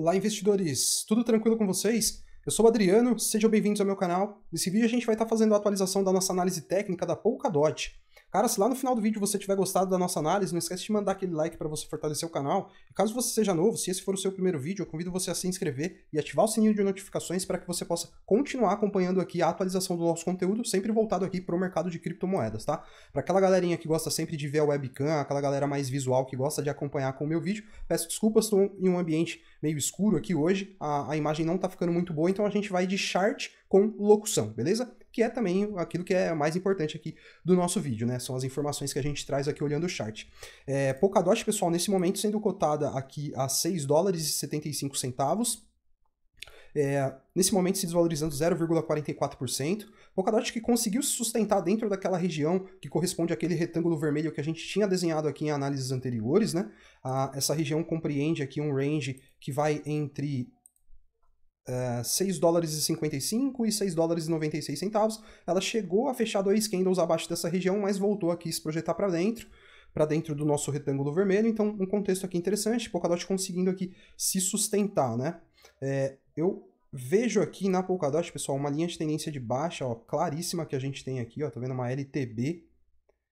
Olá, investidores! Tudo tranquilo com vocês? Eu sou o Adriano, sejam bem-vindos ao meu canal. Nesse vídeo a gente vai estar fazendo a atualização da nossa análise técnica da Polkadot. Cara, se lá no final do vídeo você tiver gostado da nossa análise, não esquece de mandar aquele like para você fortalecer o canal. E caso você seja novo, se esse for o seu primeiro vídeo, eu convido você a se inscrever e ativar o sininho de notificações para que você possa continuar acompanhando aqui a atualização do nosso conteúdo, sempre voltado aqui para o mercado de criptomoedas, tá? Para aquela galerinha que gosta sempre de ver a webcam, aquela galera mais visual que gosta de acompanhar com o meu vídeo, peço desculpas, estou em um ambiente meio escuro aqui hoje, a, a imagem não está ficando muito boa, então a gente vai de chart com locução, beleza? que é também aquilo que é mais importante aqui do nosso vídeo, né? São as informações que a gente traz aqui olhando o chart. É, Polkadot, pessoal, nesse momento sendo cotada aqui a 6 dólares e 75 centavos. É, nesse momento se desvalorizando 0,44%. Polkadot que conseguiu se sustentar dentro daquela região que corresponde àquele retângulo vermelho que a gente tinha desenhado aqui em análises anteriores, né? Ah, essa região compreende aqui um range que vai entre é, eh, 6 dólares e 55 e 6 dólares e 96 centavos. Ela chegou a fechar dois candles abaixo dessa região, mas voltou aqui se projetar para dentro, para dentro do nosso retângulo vermelho. Então, um contexto aqui interessante, Polkadot conseguindo aqui se sustentar, né? É, eu vejo aqui na Polkadot, pessoal, uma linha de tendência de baixa, ó, claríssima que a gente tem aqui, ó, tá vendo uma LTB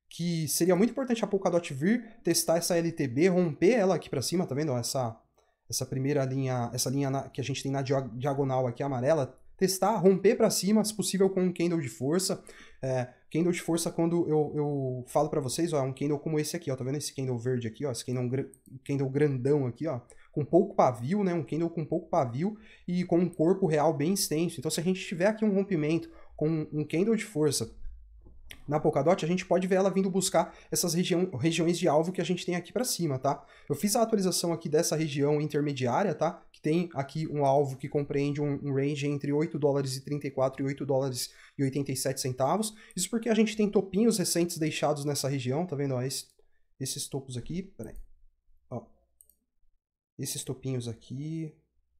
que seria muito importante a Polkadot vir testar essa LTB, romper ela aqui para cima, tá vendo? essa essa primeira linha, essa linha na, que a gente tem na diagonal aqui amarela, testar, romper para cima, se possível com um candle de força. É, candle de força, quando eu, eu falo para vocês, ó, é um candle como esse aqui, ó, tá vendo esse candle verde aqui, ó, esse candle, candle grandão aqui, ó, com pouco pavio, né, um candle com pouco pavio e com um corpo real bem extenso. Então, se a gente tiver aqui um rompimento com um candle de força na Polkadot, a gente pode ver ela vindo buscar essas regiões de alvo que a gente tem aqui para cima, tá? Eu fiz a atualização aqui dessa região intermediária, tá? Que tem aqui um alvo que compreende um, um range entre 8 dólares e 34 e 8 dólares e 87 centavos. Isso porque a gente tem topinhos recentes deixados nessa região, tá vendo? Ó, esse, esses topos aqui, peraí. Ó. Esses topinhos aqui.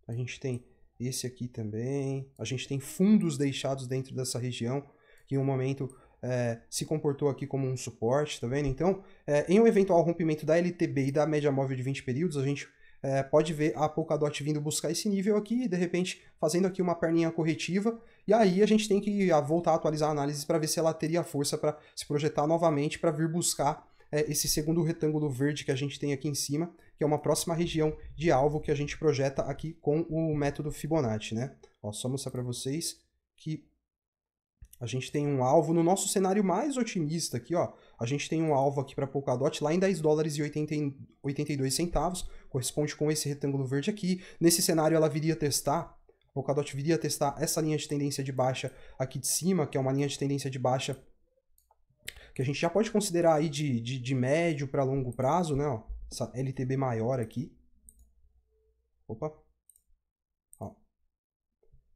A gente tem esse aqui também. A gente tem fundos deixados dentro dessa região que em um momento é, se comportou aqui como um suporte, tá vendo? Então, é, em um eventual rompimento da LTB e da média móvel de 20 períodos, a gente é, pode ver a Polkadot vindo buscar esse nível aqui e, de repente, fazendo aqui uma perninha corretiva. E aí a gente tem que ah, voltar a atualizar a análise para ver se ela teria força para se projetar novamente para vir buscar é, esse segundo retângulo verde que a gente tem aqui em cima, que é uma próxima região de alvo que a gente projeta aqui com o método Fibonacci, né? Ó, só mostrar para vocês que a gente tem um alvo no nosso cenário mais otimista aqui, ó. A gente tem um alvo aqui para Polkadot lá em 10 dólares e 82 centavos, corresponde com esse retângulo verde aqui. Nesse cenário ela viria testar, Polkadot viria testar essa linha de tendência de baixa aqui de cima, que é uma linha de tendência de baixa que a gente já pode considerar aí de, de, de médio para longo prazo, né, ó. Essa LTB maior aqui. Opa. Ó.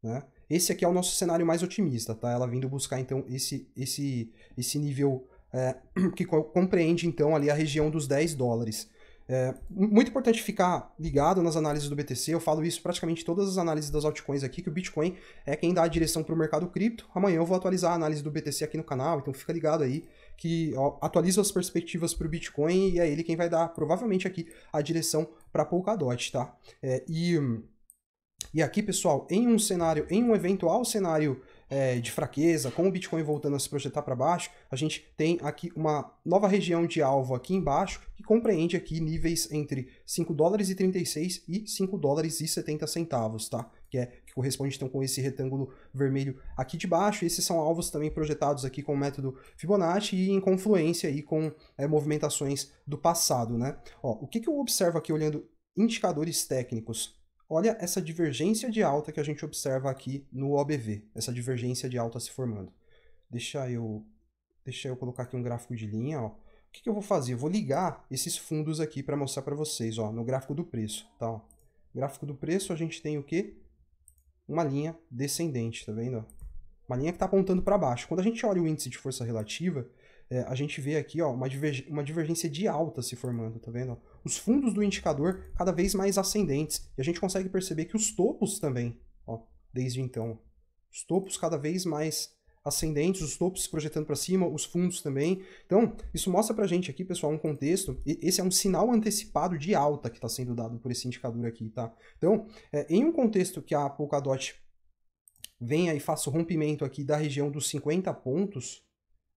Né? Esse aqui é o nosso cenário mais otimista, tá? Ela vindo buscar, então, esse, esse, esse nível é, que compreende, então, ali a região dos 10 dólares. É, muito importante ficar ligado nas análises do BTC. Eu falo isso praticamente todas as análises das altcoins aqui, que o Bitcoin é quem dá a direção para o mercado cripto. Amanhã eu vou atualizar a análise do BTC aqui no canal, então fica ligado aí que atualiza atualizo as perspectivas para o Bitcoin e é ele quem vai dar provavelmente aqui a direção para a Polkadot, tá? É, e hum, e aqui, pessoal, em um cenário, em um eventual cenário é, de fraqueza, com o Bitcoin voltando a se projetar para baixo, a gente tem aqui uma nova região de alvo aqui embaixo, que compreende aqui níveis entre 5 dólares e 36 e 5 dólares e 70 centavos, tá? Que, é, que corresponde então com esse retângulo vermelho aqui de baixo. Esses são alvos também projetados aqui com o método Fibonacci e em confluência aí com é, movimentações do passado, né? Ó, o que, que eu observo aqui olhando indicadores técnicos? Olha essa divergência de alta que a gente observa aqui no OBV, essa divergência de alta se formando. Deixa eu, deixa eu colocar aqui um gráfico de linha, ó. O que, que eu vou fazer? Eu vou ligar esses fundos aqui para mostrar para vocês, ó, no gráfico do preço, tá? Ó. Gráfico do preço a gente tem o quê? Uma linha descendente, tá vendo? Uma linha que está apontando para baixo. Quando a gente olha o índice de força relativa, é, a gente vê aqui ó, uma, diverg uma divergência de alta se formando, tá vendo? Os fundos do indicador cada vez mais ascendentes. E a gente consegue perceber que os topos também, ó, desde então. Os topos cada vez mais ascendentes, os topos se projetando para cima, os fundos também. Então, isso mostra para a gente aqui, pessoal, um contexto. esse é um sinal antecipado de alta que está sendo dado por esse indicador aqui, tá? Então, é, em um contexto que a Polkadot venha e faça o rompimento aqui da região dos 50 pontos,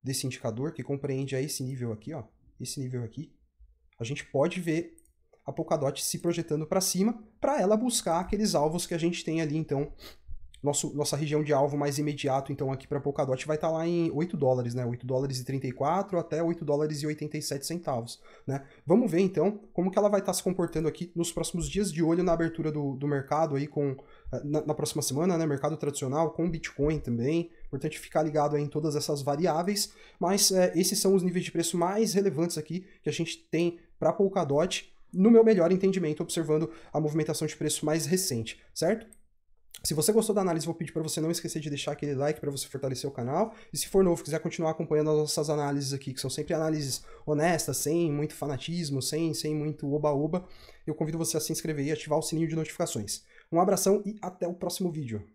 desse indicador, que compreende a esse nível aqui, ó, esse nível aqui, a gente pode ver a Polkadot se projetando para cima para ela buscar aqueles alvos que a gente tem ali, então, nosso, nossa região de alvo mais imediato, então, aqui para Polkadot vai estar tá lá em 8 dólares, né? 8 dólares e 34 até 8 dólares e 87 centavos, né? Vamos ver, então, como que ela vai estar tá se comportando aqui nos próximos dias de olho na abertura do, do mercado aí com... Eh, na, na próxima semana, né? Mercado tradicional com Bitcoin também, Importante ficar ligado em todas essas variáveis, mas é, esses são os níveis de preço mais relevantes aqui que a gente tem para Polkadot, no meu melhor entendimento, observando a movimentação de preço mais recente, certo? Se você gostou da análise, vou pedir para você não esquecer de deixar aquele like para você fortalecer o canal. E se for novo, quiser continuar acompanhando as nossas análises aqui, que são sempre análises honestas, sem muito fanatismo, sem, sem muito oba-oba, eu convido você a se inscrever e ativar o sininho de notificações. Um abração e até o próximo vídeo.